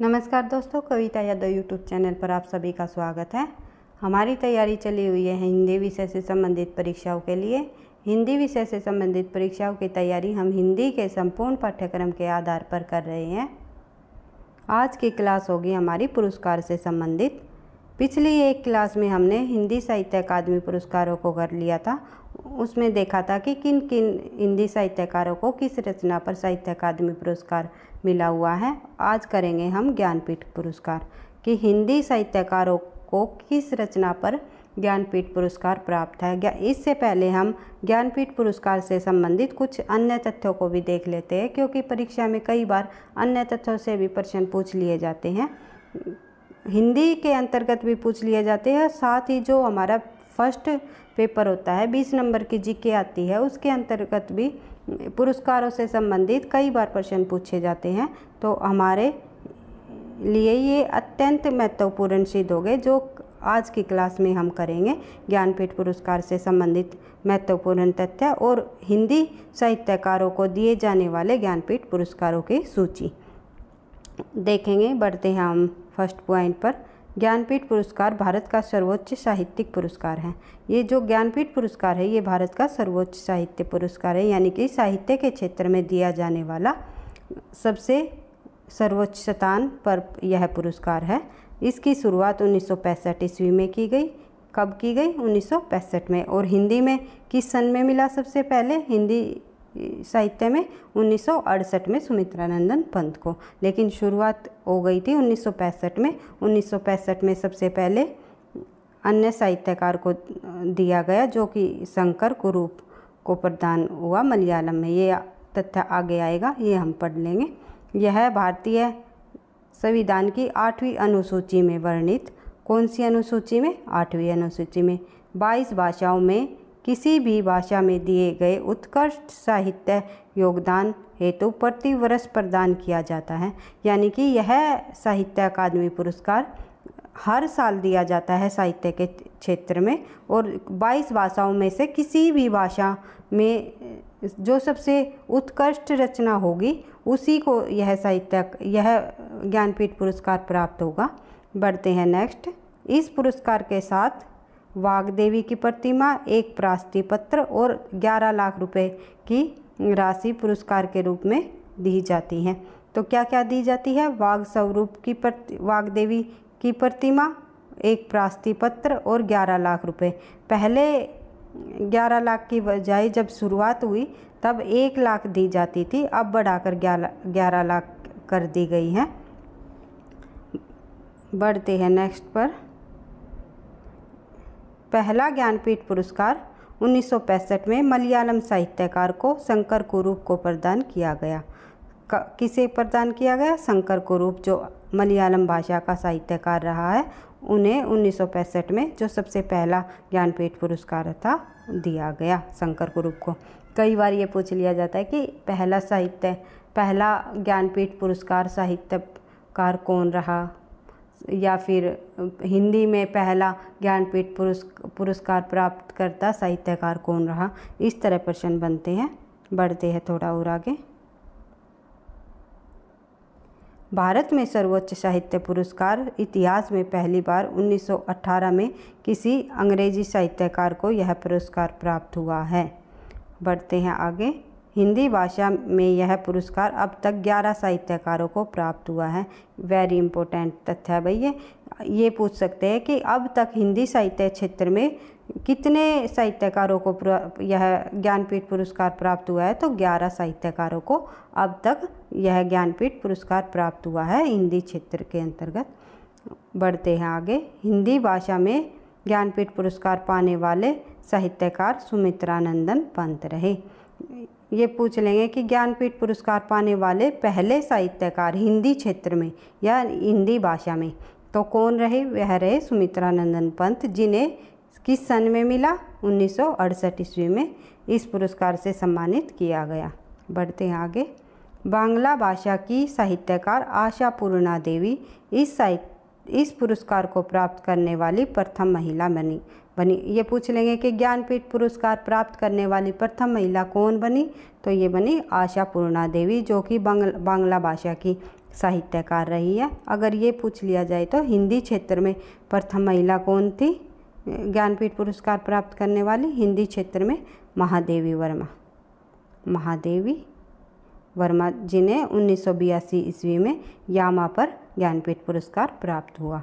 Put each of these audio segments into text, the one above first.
नमस्कार दोस्तों कविता Yadav YouTube channel पर आप सभी का स्वागत है हमारी तैयारी चली हुई है हिंदी विषय से संबंधित परीक्षाओं के लिए हिंदी विषय से संबंधित परीक्षाओं की तैयारी हम हिंदी के संपूर्ण पाठ्यक्रम के आधार पर कर रहे हैं आज की क्लास होगी हमारी पुरस्कार से संबंधित पिछली एक क्लास में हमने हिंदी साहित्य अकादमी पुरस्कारों को कर लिया था उसमें देखा था कि किन किन हिंदी साहित्यकारों को किस रचना पर साहित्य अकादमी पुरस्कार मिला हुआ है आज करेंगे हम ज्ञानपीठ पुरस्कार कि हिंदी साहित्यकारों को किस रचना पर ज्ञानपीठ पुरस्कार प्राप्त है इससे पहले हम ज्ञानपीठ पुरस्कार से संबंधित कुछ अन्य तथ्यों को भी देख लेते हैं क्योंकि परीक्षा में कई बार अन्य तथ्यों से भी प्रश्न पूछ लिए जाते हैं हिंदी के अंतर्गत भी पूछ लिए जाते हैं साथ ही जो हमारा फर्स्ट पेपर होता है बीस नंबर की जीके आती है उसके अंतर्गत भी पुरस्कारों से संबंधित कई बार प्रश्न पूछे जाते हैं तो हमारे लिए ये अत्यंत महत्वपूर्ण सिद्ध हो गए जो आज की क्लास में हम करेंगे ज्ञानपीठ पुरस्कार से संबंधित महत्वपूर्ण तथ्य और हिंदी साहित्यकारों को दिए जाने वाले ज्ञानपीठ पुरस्कारों की सूची देखेंगे बढ़ते हैं हम फर्स्ट पॉइंट पर ज्ञानपीठ पुरस्कार भारत का सर्वोच्च साहित्यिक पुरस्कार है ये जो ज्ञानपीठ पुरस्कार है ये भारत का सर्वोच्च साहित्य पुरस्कार है यानी कि साहित्य के क्षेत्र में दिया जाने वाला सबसे सर्वोच्च स्थान पर यह पुरस्कार है इसकी शुरुआत उन्नीस सौ ईस्वी में की गई कब की गई उन्नीस में और हिंदी में किस सन में मिला सबसे पहले हिंदी साहित्य में उन्नीस में नंदन पंत को लेकिन शुरुआत हो गई थी उन्नीस में उन्नीस में सबसे पहले अन्य साहित्यकार को दिया गया जो कि शंकर कुरूप को प्रदान हुआ मलयालम में ये तथ्य आगे आएगा ये हम पढ़ लेंगे यह भारतीय संविधान की आठवीं अनुसूची में वर्णित कौन सी अनुसूची में आठवीं अनुसूची में बाईस भाषाओं में किसी भी भाषा में दिए गए उत्कृष्ट साहित्य योगदान हेतु प्रतिवर्ष प्रदान किया जाता है यानी कि यह साहित्य अकादमी पुरस्कार हर साल दिया जाता है साहित्य के क्षेत्र में और 22 भाषाओं में से किसी भी भाषा में जो सबसे उत्कृष्ट रचना होगी उसी को यह साहित्य यह ज्ञानपीठ पुरस्कार प्राप्त होगा बढ़ते हैं नेक्स्ट इस पुरस्कार के साथ वाघ देवी की प्रतिमा एक प्रास्ती पत्र और 11 लाख रुपए की राशि पुरस्कार के रूप में दी जाती है तो क्या क्या दी जाती है वाघ स्वरूप की प्रति देवी की प्रतिमा एक प्रास्ती पत्र और 11 लाख रुपए पहले 11 लाख की बजाय जब शुरुआत हुई तब एक लाख दी जाती थी अब बढ़ाकर ग्यारह ग्यारह लाख कर दी गई है बढ़ते हैं नेक्स्ट पर पहला ज्ञानपीठ पुरस्कार 1965 में मलयालम साहित्यकार को शंकर कुरूप को प्रदान किया गया किसे प्रदान किया गया शंकर कुरूप जो मलयालम भाषा का साहित्यकार रहा है उन्हें 1965 में जो सबसे पहला ज्ञानपीठ पुरस्कार था दिया गया शंकर कुरूप को कई बार ये पूछ लिया जाता है कि पहला साहित्य पहला ज्ञानपीठ पुरस्कार साहित्यकार कौन रहा या फिर हिंदी में पहला ज्ञानपीठ पुरस्कार प्राप्त करता साहित्यकार कौन रहा इस तरह प्रश्न बनते हैं बढ़ते हैं थोड़ा और आगे भारत में सर्वोच्च साहित्य पुरस्कार इतिहास में पहली बार 1918 में किसी अंग्रेजी साहित्यकार को यह पुरस्कार प्राप्त हुआ है बढ़ते हैं आगे हिंदी भाषा में यह पुरस्कार अब तक ग्यारह साहित्यकारों को प्राप्त हुआ है वेरी इंपॉर्टेंट तथ्य है भैया ये पूछ सकते हैं कि अब तक हिंदी साहित्य क्षेत्र में कितने साहित्यकारों को यह ज्ञानपीठ पुरस्कार प्राप्त हुआ है तो 11 साहित्यकारों को अब तक यह ज्ञानपीठ पुरस्कार प्राप्त हुआ है हिंदी क्षेत्र के अंतर्गत बढ़ते हैं आगे हिंदी भाषा में ज्ञानपीठ पुरस्कार पाने वाले साहित्यकार सुमित्रानंदन पंत रहे ये पूछ लेंगे कि ज्ञानपीठ पुरस्कार पाने वाले पहले साहित्यकार हिंदी क्षेत्र में या हिंदी भाषा में तो कौन रहे वह रहे सुमित्रा नंदन पंत जिन्हें किस सन में मिला उन्नीस ईस्वी में इस पुरस्कार से सम्मानित किया गया बढ़ते हैं आगे बांग्ला भाषा की साहित्यकार आशा पूर्णा देवी इस साहित्य इस पुरस्कार को प्राप्त करने वाली प्रथम महिला बनी बनी ये पूछ लेंगे कि ज्ञानपीठ पुरस्कार प्राप्त करने वाली प्रथम महिला कौन बनी तो ये बनी आशा पूर्णा देवी जो कि बांग्ल बांग्ला भाषा की साहित्यकार रही है अगर ये पूछ लिया जाए तो हिंदी क्षेत्र में प्रथम महिला कौन थी ज्ञानपीठ पुरस्कार प्राप्त करने वाली हिंदी क्षेत्र में महादेवी वर्मा महादेवी वर्मा जी ने उन्नीस सौ बयासी ईस्वी में यामा पर ज्ञानपीठ पुरस्कार प्राप्त हुआ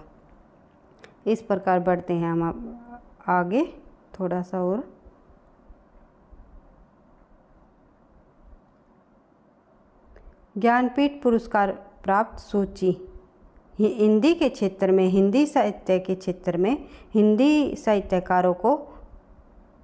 इस प्रकार बढ़ते हैं हम आगे थोड़ा सा और ज्ञानपीठ पुरस्कार प्राप्त सूची हिंदी के क्षेत्र में हिंदी साहित्य के क्षेत्र में हिंदी साहित्यकारों को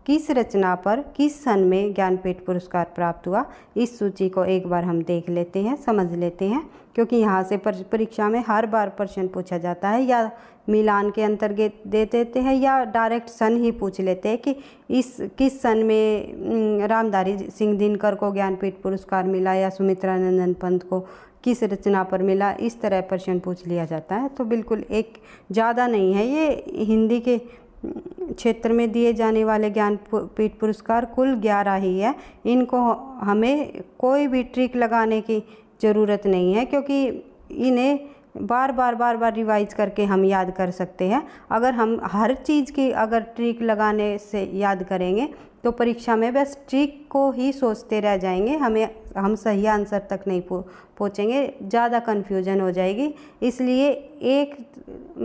किस रचना पर किस सन में ज्ञानपीठ पुरस्कार प्राप्त हुआ इस सूची को एक बार हम देख लेते हैं समझ लेते हैं क्योंकि यहाँ से परीक्षा में हर बार प्रश्न पूछा जाता है या मिलान के अंतर्गत दे देते हैं या डायरेक्ट सन ही पूछ लेते हैं कि इस किस सन में रामधारी सिंह दिनकर को ज्ञानपीठ पुरस्कार मिला या सुमित्रा नंदन पंत को किस रचना पर मिला इस तरह प्रश्न पूछ लिया जाता है तो बिल्कुल एक ज़्यादा नहीं है ये हिंदी के क्षेत्र में दिए जाने वाले ज्ञानपीठ पुरस्कार कुल ग्यारह ही है इनको हमें कोई भी ट्रिक लगाने की ज़रूरत नहीं है क्योंकि इन्हें बार बार बार बार रिवाइज करके हम याद कर सकते हैं अगर हम हर चीज़ की अगर ट्रिक लगाने से याद करेंगे तो परीक्षा में बस ट्रिक को ही सोचते रह जाएंगे हमें हम सही आंसर तक नहीं पहुँचेंगे ज़्यादा कन्फ्यूजन हो जाएगी इसलिए एक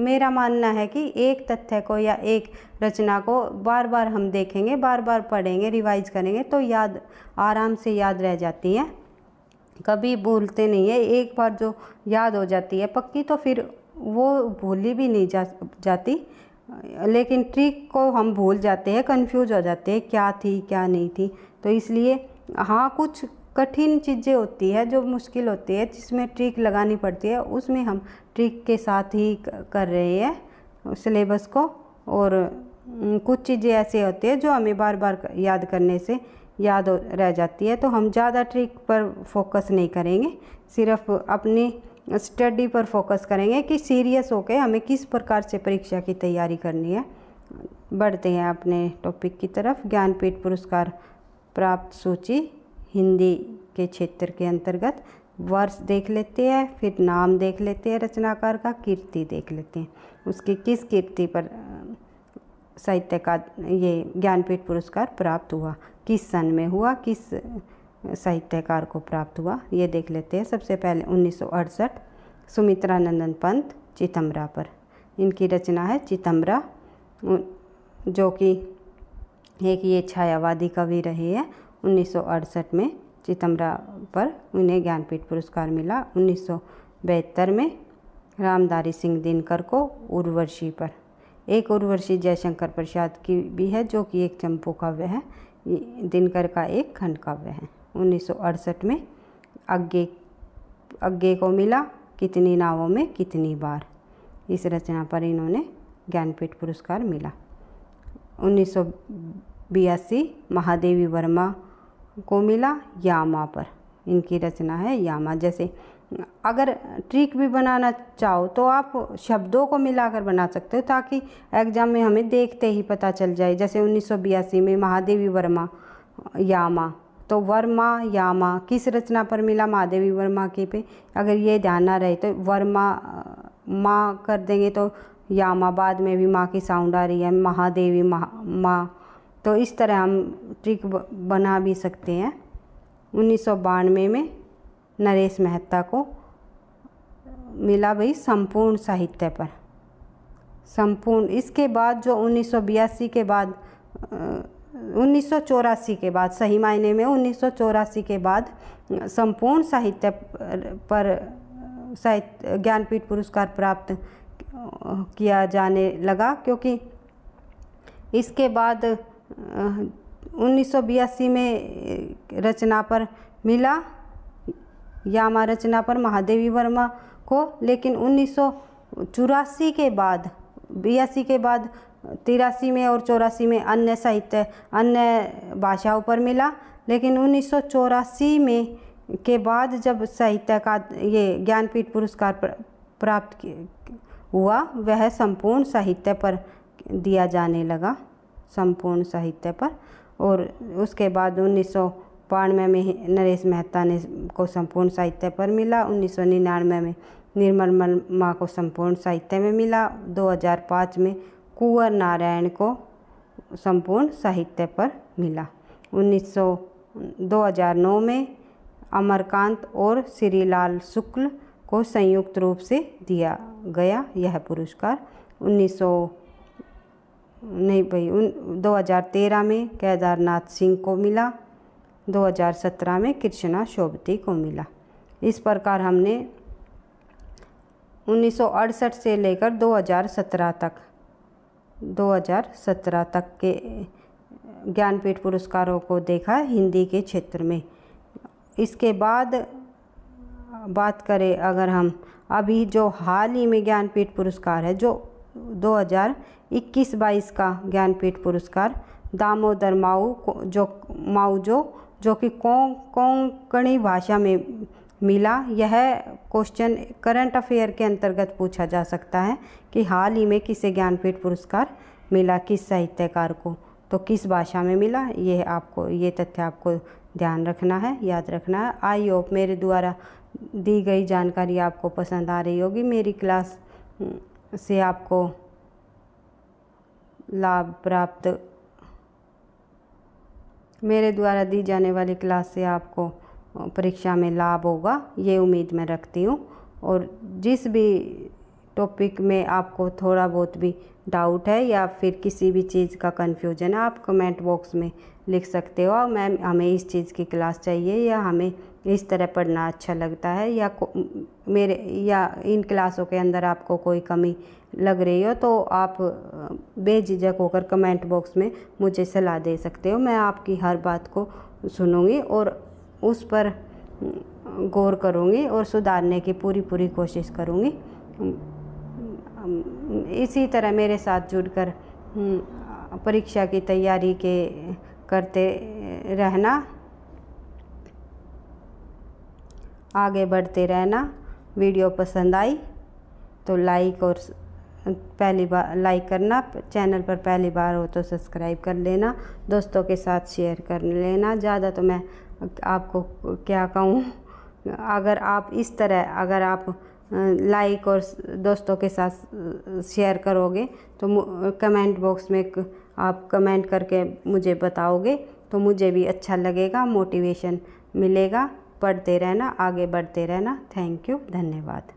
मेरा मानना है कि एक तथ्य को या एक रचना को बार बार हम देखेंगे बार बार पढ़ेंगे रिवाइज करेंगे तो याद आराम से याद रह जाती है कभी भूलते नहीं है एक बार जो याद हो जाती है पक्की तो फिर वो भूली भी नहीं जा जाती लेकिन ट्रिक को हम भूल जाते हैं कंफ्यूज हो जाते हैं क्या थी क्या नहीं थी तो इसलिए हाँ कुछ कठिन चीज़ें होती है जो मुश्किल होती है जिसमें ट्रिक लगानी पड़ती है उसमें हम ट्रिक के साथ ही कर रहे हैं सिलेबस को और कुछ चीज़ें ऐसी होती है जो हमें बार बार याद करने से याद रह जाती है तो हम ज़्यादा ट्रिक पर फोकस नहीं करेंगे सिर्फ अपनी स्टडी पर फोकस करेंगे कि सीरियस होकर हमें किस प्रकार से परीक्षा की तैयारी करनी है बढ़ते हैं अपने टॉपिक की तरफ ज्ञानपीठ पुरस्कार प्राप्त सूची हिंदी के क्षेत्र के अंतर्गत वर्ष देख लेते हैं फिर नाम देख लेते हैं रचनाकार का कीर्ति देख लेते हैं उसकी किस कीर्ति पर साहित्य का ये ज्ञानपीठ पुरस्कार प्राप्त हुआ किस सन में हुआ किस साहित्यकार को प्राप्त हुआ ये देख लेते हैं सबसे पहले उन्नीस सुमित्रा नंदन पंत चितम्बरा पर इनकी रचना है चितम्बरा जो कि एक ये छायावादी कवि रहे हैं उन्नीस में चितम्बरा पर उन्हें ज्ञानपीठ पुरस्कार मिला उन्नीस में रामदारी सिंह दिनकर को उर्वशी पर एक उर्वशी जयशंकर प्रसाद की भी है जो कि एक चंपू काव्य है दिनकर का एक खंड काव्य है उन्नीस में अज्ञे अज्ञे को मिला कितनी नावों में कितनी बार इस रचना पर इन्होंने ज्ञानपीठ पुरस्कार मिला उन्नीस महादेवी वर्मा को मिला यामा पर इनकी रचना है यामा जैसे अगर ट्रिक भी बनाना चाहो तो आप शब्दों को मिलाकर बना सकते हो ताकि एग्ज़ाम में हमें देखते ही पता चल जाए जैसे उन्नीस में महादेवी वर्मा यामा तो वर्मा यामा किस रचना पर मिला महादेवी वर्मा के पे अगर ये ध्यान ना रहे तो वर्मा माँ कर देंगे तो यामा बाद में भी माँ की साउंड आ रही है महादेवी महा माँ तो इस तरह हम ट्रिक बना भी सकते हैं उन्नीस में नरेश मेहता को मिला भाई संपूर्ण साहित्य पर संपूर्ण इसके बाद जो उन्नीस के बाद उन्नीस के बाद सही मायने में उन्नीस के बाद संपूर्ण साहित्य पर साहित्य ज्ञानपीठ पुरस्कार प्राप्त किया जाने लगा क्योंकि इसके बाद उन्नीस में रचना पर मिला यामा रचना पर महादेवी वर्मा को लेकिन उन्नीस के बाद बयासी के बाद तिरासी में और चौरासी में अन्य साहित्य अन्य भाषाओं पर मिला लेकिन उन्नीस में के बाद जब साहित्य का ये ज्ञानपीठ पुरस्कार प्राप्त हुआ वह संपूर्ण साहित्य पर दिया जाने लगा संपूर्ण साहित्य पर और उसके बाद उन्नीस बानवे में नरेश मेहता ने को संपूर्ण साहित्य पर मिला उन्नीस सौ निन्यानवे में निर्मल वर्मा को संपूर्ण साहित्य में मिला 2005 में कुंवर नारायण को संपूर्ण साहित्य पर मिला 1900 2009 में अमरकांत और श्रीलाल शुक्ल को संयुक्त रूप से दिया गया यह पुरस्कार 1900 नहीं भाई उन 2013 में केदारनाथ सिंह को मिला 2017 में कृष्णा शोभती को मिला इस प्रकार हमने उन्नीस से लेकर 2017 तक 2017 तक के ज्ञानपीठ पुरस्कारों को देखा हिंदी के क्षेत्र में इसके बाद बात करें अगर हम अभी जो हाल ही में ज्ञानपीठ पुरस्कार है जो 2021-22 का ज्ञानपीठ पुरस्कार दामोदर माऊ को जो माऊ जो जो कि कों कोंकणी भाषा में मिला यह क्वेश्चन करंट अफेयर के अंतर्गत पूछा जा सकता है कि हाल ही में किसे ज्ञानपीठ पुरस्कार मिला किस साहित्यकार को तो किस भाषा में मिला ये आपको ये तथ्य आपको ध्यान रखना है याद रखना है आई होप मेरे द्वारा दी गई जानकारी आपको पसंद आ रही होगी मेरी क्लास से आपको लाभ प्राप्त मेरे द्वारा दी जाने वाली क्लास से आपको परीक्षा में लाभ होगा ये उम्मीद मैं रखती हूँ और जिस भी टॉपिक में आपको थोड़ा बहुत भी डाउट है या फिर किसी भी चीज़ का कन्फ्यूजन है आप कमेंट बॉक्स में लिख सकते हो मैम हमें इस चीज़ की क्लास चाहिए या हमें इस तरह पढ़ना अच्छा लगता है या मेरे या इन क्लासों के अंदर आपको कोई कमी लग रही हो तो आप बेझिझक होकर कमेंट बॉक्स में मुझे सलाह दे सकते हो मैं आपकी हर बात को सुनूंगी और उस पर गौर करूंगी और सुधारने की पूरी पूरी कोशिश करूंगी इसी तरह मेरे साथ जुड़कर हम्म, परीक्षा की तैयारी के करते रहना आगे बढ़ते रहना वीडियो पसंद आई तो लाइक और पहली बार लाइक करना चैनल पर पहली बार हो तो सब्सक्राइब कर लेना दोस्तों के साथ शेयर कर लेना ज़्यादा तो मैं आपको क्या कहूँ अगर आप इस तरह अगर आप लाइक और दोस्तों के साथ शेयर करोगे तो कमेंट बॉक्स में आप कमेंट करके मुझे बताओगे तो मुझे भी अच्छा लगेगा मोटिवेशन मिलेगा पढ़ते रहना आगे बढ़ते रहना थैंक यू धन्यवाद